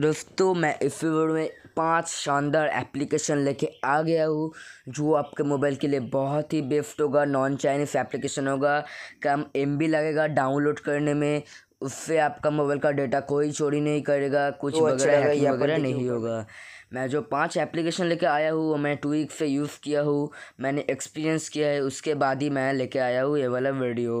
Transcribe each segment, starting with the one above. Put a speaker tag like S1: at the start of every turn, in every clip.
S1: दोस्तों मैं इस वीडियो में पांच शानदार एप्लीकेशन लेके आ गया हूँ जो आपके मोबाइल के लिए बहुत ही बेस्ट होगा नॉन चाइनीस एप्लीकेशन होगा कम एम लगेगा डाउनलोड करने में उससे आपका मोबाइल का डाटा कोई चोरी नहीं करेगा कुछ तो वगैरह अच्छा वगैरह नहीं होगा मैं जो पांच एप्लीकेशन लेके आया हूँ वो मैं टू वीक से यूज़ किया हूँ मैंने एक्सपीरियंस किया है उसके बाद ही मैं लेके आया हूँ ये वाला वीडियो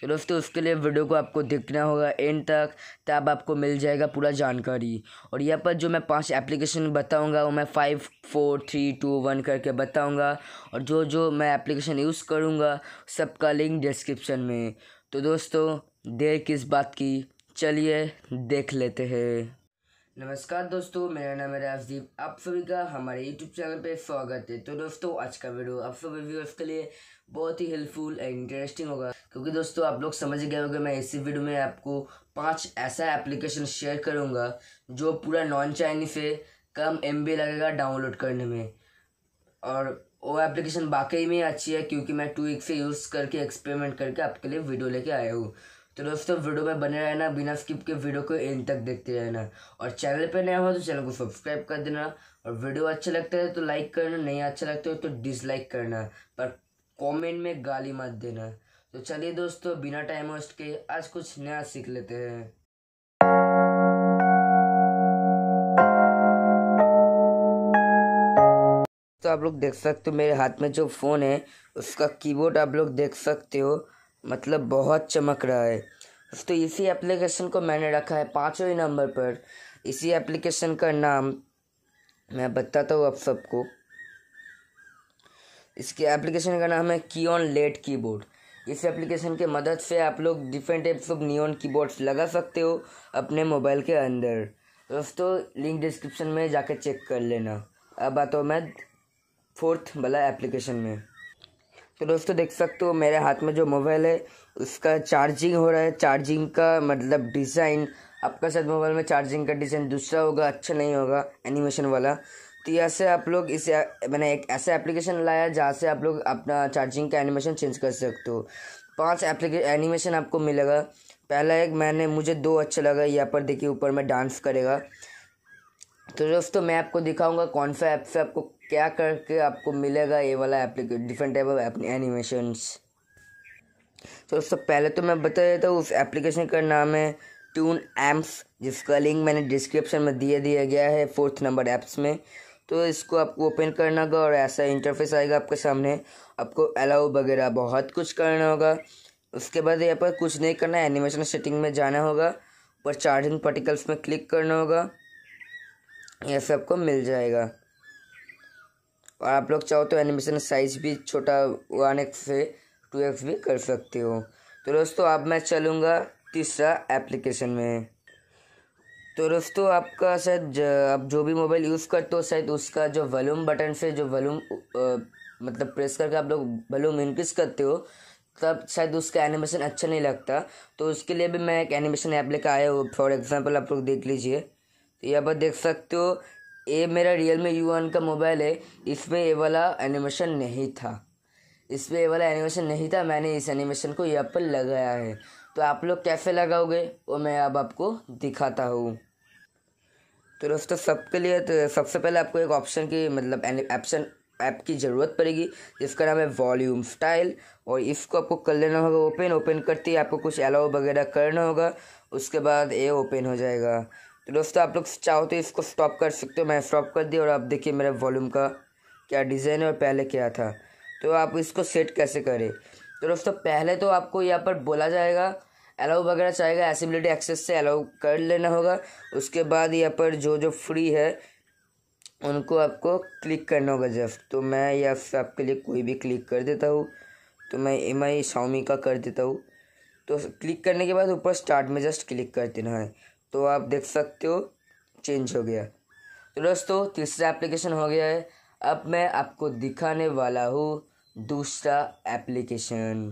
S1: तो दोस्तों उसके लिए वीडियो को आपको देखना होगा एंड तक तब आपको मिल जाएगा पूरा जानकारी और यहाँ पर जो मैं पांच एप्लीकेशन बताऊँगा वो मैं five four three two one करके बताऊँगा और जो जो मैं एप्लीकेशन यूज़ करूँगा सबका लिंक डिस्क्रिप्शन में तो दोस्तों देर किस बात की चलिए देख लेते हैं नमस्कार दोस्तों मेरा नाम है राजदीप आप सभी का हमारे यूट्यूब चैनल पे स्वागत है तो दोस्तों आज का वीडियो आप सभी व्यूअर्स के लिए बहुत ही हेल्पफुल एंड इंटरेस्टिंग होगा क्योंकि दोस्तों आप लोग समझ गए होंगे मैं इसी वीडियो में आपको पांच ऐसा एप्लीकेशन शेयर करूँगा जो पूरा नॉन चाइनीज है कम एम लगेगा डाउनलोड करने में और वो एप्लीकेशन वाकई में अच्छी है क्योंकि मैं टू वीक से यूज़ करके एक्सपेरिमेंट करके आपके लिए वीडियो लेके आया हूँ तो दोस्तों वीडियो में बने रहना बिना स्किप के वीडियो को एंड तक देखते रहना और चैनल पर नया हो तो चैनल को सब्सक्राइब कर देना और वीडियो अच्छा लगता है तो लाइक करना नहीं अच्छा लगता है तो डिसलाइक करना पर कमेंट में गाली मत देना तो चलिए दोस्तों बिना टाइम वेस्ट के आज कुछ नया सीख लेते हैं तो आप लोग देख सकते हो मेरे हाथ में जो फ़ोन है उसका कीबोर्ड आप लोग देख सकते हो मतलब बहुत चमक रहा है तो इसी एप्लीकेशन को मैंने रखा है पाँचों ही नंबर पर इसी एप्लीकेशन का नाम मैं बताता हूँ आप सबको इसके एप्लीकेशन का नाम है की ऑन लेट कीबोर्ड इस एप्लीकेशन के मदद से आप लोग different types of neon keyboards लगा सकते हो अपने मोबाइल के अंदर दोस्तों लिंक डिस्क्रिप्शन में जाकर चेक कर लेना अब आता हूँ मैं फोर्थ वाला एप्लीकेशन में तो दोस्तों देख सकते हो मेरे हाथ में जो मोबाइल है उसका चार्जिंग हो रहा है चार्जिंग का मतलब डिज़ाइन आपका शायद मोबाइल में चार्जिंग का डिज़ाइन दूसरा होगा अच्छा नहीं होगा एनिमेशन वाला तो यहाँ से आप लोग इसे मैंने एक ऐसा एप्लीकेशन लाया जहाँ से आप लोग अपना चार्जिंग का एनिमेशन चेंज कर सकते हो पांच एप्लीके एनिमेशन आपको मिलेगा पहला एक मैंने मुझे दो अच्छा लगा यहाँ पर देखिए ऊपर में डांस करेगा तो दोस्तों मैं आपको दिखाऊंगा कौन सा ऐप से आपको क्या करके आपको मिलेगा ये वाला एप्लीकेशन डिफरेंट टाइप ऑफ अपनी एनिमेशंस तो दोस्तों पहले तो मैं बता देता हूँ उस एप्लीकेशन का नाम है ट्यून एम्प्स जिसका लिंक मैंने डिस्क्रिप्शन में दिया दिया गया है फोर्थ नंबर ऐप्स में तो इसको आपको ओपन करना होगा और ऐसा इंटरफेस आएगा आपके सामने आपको अलाउ वगैरह बहुत कुछ करना होगा उसके बाद यहाँ पर कुछ नहीं करना है एनिमेशन सेटिंग में जाना होगा पर चार्जिंग पार्टिकल्स में क्लिक करना होगा ये सब को मिल जाएगा और आप लोग चाहो तो एनिमेशन साइज भी छोटा वन एक्स से टू एक्स भी कर सकते हो तो दोस्तों अब मैं चलूँगा तीसरा एप्लीकेशन में तो दोस्तों आपका शायद आप जो भी मोबाइल यूज़ करते हो शायद उसका जो वॉल्यूम बटन से जो वॉल्यूम मतलब प्रेस करके आप लोग वॉल्यूम इंक्रीज करते हो तब शायद उसका एनिमेशन अच्छा नहीं लगता तो उसके लिए भी मैं एक एनिमेशन ऐप लेकर आया हूँ फॉर एग्जांपल आप लोग देख लीजिए तो यहाँ पर देख सकते हो ये मेरा रियल मी यू वन का मोबाइल है इसमें ये वाला एनिमेशन नहीं था इसमें ये वाला एनिमेशन नहीं था मैंने इस एनिमेशन को यहाँ पर लगाया है तो आप लोग कैसे लगाओगे वो मैं अब आपको दिखाता हूँ तो दोस्तों सबके लिए तो सबसे पहले आपको एक ऑप्शन की मतलब ऑप्शन ऐप की ज़रूरत पड़ेगी जिसका नाम है वॉल्यूम स्टाइल और इसको आपको कर लेना होगा ओपन ओपन करते ही आपको कुछ अलाउ वगैरह करना होगा उसके बाद ये ओपन हो जाएगा तो दोस्तों आप लोग चाहो तो इसको स्टॉप कर सकते हो मैं स्टॉप कर दिया और आप देखिए मेरे वॉल्यूम का क्या डिज़ाइन है और पहले क्या था तो आप इसको सेट कैसे करें तो दोस्तों पहले तो आपको यहाँ पर बोला जाएगा अलाउ वगैरह चाहेगा एसिबिलिटी एक्सेस से अलाउ कर लेना होगा उसके बाद यहाँ पर जो जो फ्री है उनको आपको क्लिक करना होगा जस्ट तो मैं या फिर आपके लिए कोई भी क्लिक कर देता हूँ तो मैं एम आई का कर देता हूँ तो क्लिक करने के बाद ऊपर स्टार्ट में जस्ट क्लिक कर देना है तो आप देख सकते हो चेंज हो गया तो दोस्तों तीसरा एप्लीकेशन हो गया है अब मैं आपको दिखाने वाला हूँ दूसरा एप्लीकेशन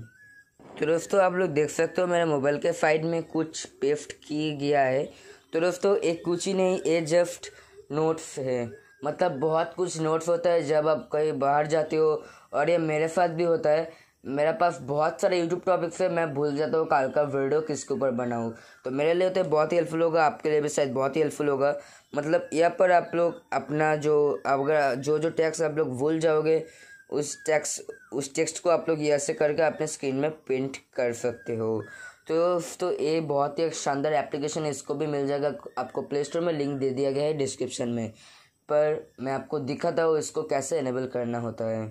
S1: तो दोस्तों आप लोग देख सकते हो मेरे मोबाइल के साइड में कुछ पेस्ट की गया है तो दोस्तों एक कुछ ही नहीं ये जस्ट नोट्स है मतलब बहुत कुछ नोट्स होता है जब आप कहीं बाहर जाते हो और ये मेरे साथ भी होता है मेरे पास बहुत सारे यूट्यूब टॉपिक्स है मैं भूल जाता हूँ काल का वीडियो किसके ऊपर बनाऊँ तो मेरे लिए तो बहुत ही हेल्पफुल होगा आपके लिए भी शायद बहुत ही हेल्पफुल होगा मतलब यहाँ पर आप लोग अपना जो अगर जो जो टैक्स आप लोग भूल जाओगे उस टैक्स उस टेक्स्ट को आप लोग यहाँ से करके अपने स्क्रीन में प्रिंट कर सकते हो तो तो ये बहुत ही एक शानदार एप्लीकेशन है इसको भी मिल जाएगा आपको प्ले स्टोर में लिंक दे दिया गया है डिस्क्रिप्शन में पर मैं आपको दिखाता हूँ इसको कैसे इनेबल करना होता है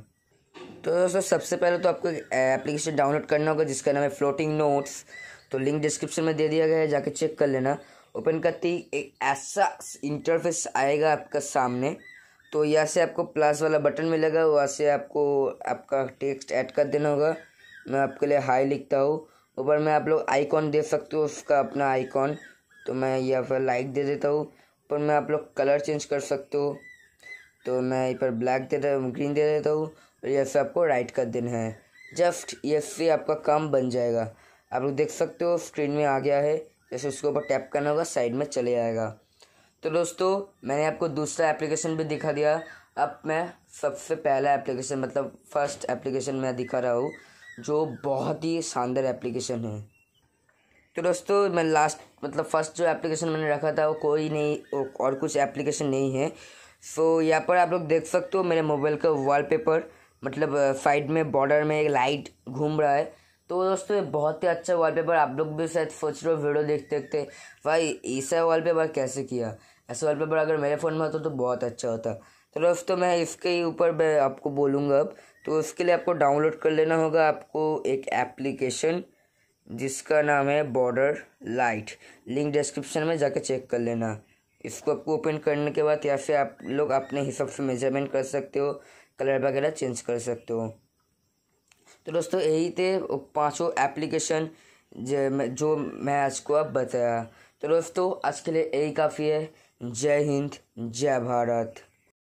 S1: तो दोस्तों सबसे पहले तो आपको एप्लीकेशन डाउनलोड करना होगा जिसका नाम है फ्लोटिंग नोट्स तो लिंक डिस्क्रिप्शन में दे दिया गया है जाके चेक कर लेना ओपन करते ही एक ऐसा इंटरफेस आएगा आपका सामने तो यहाँ से आपको प्लस वाला बटन मिलेगा वहाँ से आपको आपका टेक्स्ट ऐड कर देना होगा मैं आपके लिए हाई लिखता हूँ ऊपर में आप लोग आइकॉन दे सकते हो उसका अपना आइकॉन तो मैं यहाँ पर लाइक दे देता हूँ ऊपर में आप लोग कलर चेंज कर सकते हो तो मैं यहाँ पर ब्लैक दे ग्रीन दे देता हूँ तो ये आपको राइट कर देना है जस्ट ये से आपका काम बन जाएगा आप लोग देख सकते हो स्क्रीन में आ गया है जैसे उसके ऊपर टैप करना होगा साइड में चले आएगा तो दोस्तों मैंने आपको दूसरा एप्लीकेशन भी दिखा दिया अब मैं सबसे पहला एप्लीकेशन मतलब फर्स्ट एप्लीकेशन मैं दिखा रहा हूँ जो बहुत ही शानदार एप्लीकेशन है तो दोस्तों मैं लास्ट मतलब फर्स्ट जो एप्लीकेशन मैंने रखा था वो कोई नहीं और कुछ एप्लीकेशन नहीं है सो so, यहाँ पर आप लोग देख सकते हो मेरे मोबाइल का वॉलपेपर मतलब साइड में बॉर्डर में एक लाइट घूम रहा है तो दोस्तों बहुत ही अच्छा वॉलपेपर आप लोग भी शायद सोच रहे हो वीडियो देखते देखते भाई ऐसा वॉलपेपर कैसे किया ऐसा वॉलपेपर अगर मेरे फ़ोन में होता तो बहुत अच्छा होता तो दोस्तों मैं इसके ऊपर मैं आपको बोलूँगा अब तो उसके लिए आपको डाउनलोड कर लेना होगा आपको एक एप्लीकेशन जिसका नाम है बॉर्डर लाइट लिंक डिस्क्रिप्शन में जाके चेक कर लेना इसको आपको ओपन करने के बाद या फिर आप लोग अपने हिसाब से मेजरमेंट कर सकते हो कलर वगैरह चेंज कर सकते हो तो दोस्तों यही थे पांचों एप्लीकेशन जो मैं आज को अब बताया तो दोस्तों आज के लिए यही काफ़ी है जय हिंद जय भारत